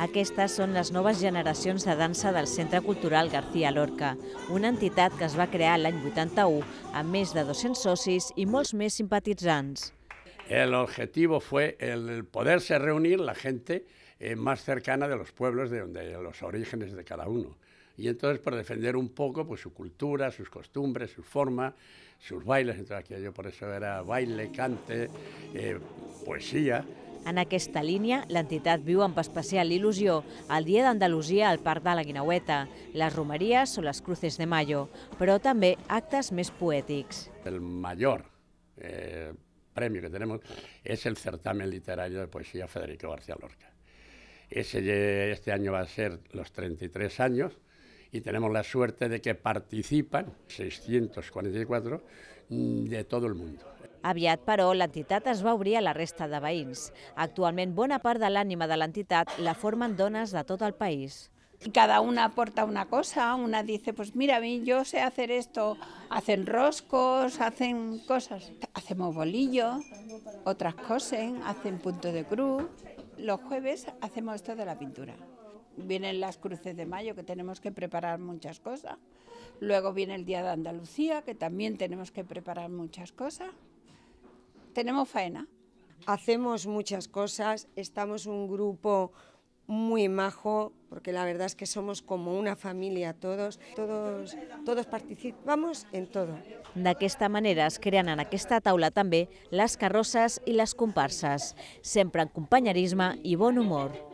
Aquestes són les noves generacions de dansa del Centre Cultural García Lorca, una entitat que es va crear l'any 81 amb més de 200 socis i molts més simpatitzants. El objetivo fue el poderse reunir la gente eh, más cercana de los pueblos de donde los orígenes de cada uno. Y entonces por defender un poco pues, su cultura, sus costumbres, su forma, sus bailes, entonces aquello por eso era baile, cante, eh, poesía, en aquesta línia, l'entitat viu amb especial il·lusió el Dia d'Andalusia al Parc de la Guinaueta, les romeries o les cruces de mayo, però també actes més poètics. El major eh, premi que tenim és el certamen literari de poesia Federico García Lorca. Ese, este any va ser los 33 anys i tenem la suerte de que participen 644 de tot el món. Aviat, però, l'entitat es va obrir a la resta de veïns. Actualment, bona part de l'ànima de l'entitat la formen dones de tot el país. Cada una aporta una cosa, una dice, pues mira, yo sé hacer esto, hacen roscos, hacen cosas, hacemos bolillos, otras cosas, hacen punto de cruz. Los jueves hacemos esto de la pintura. Vienen las cruces de mayo que tenemos que preparar muchas cosas. Luego viene el Día de Andalucía que también tenemos que preparar muchas cosas tenemos faena. Hacemos muchas cosas, estamos un grupo muy majo, porque la verdad es que somos como una familia todos, todos, todos participamos en todo. De esta manera se crean en aquesta taula también las carrosas y las comparsas. sempre acompañarismo y buen humor.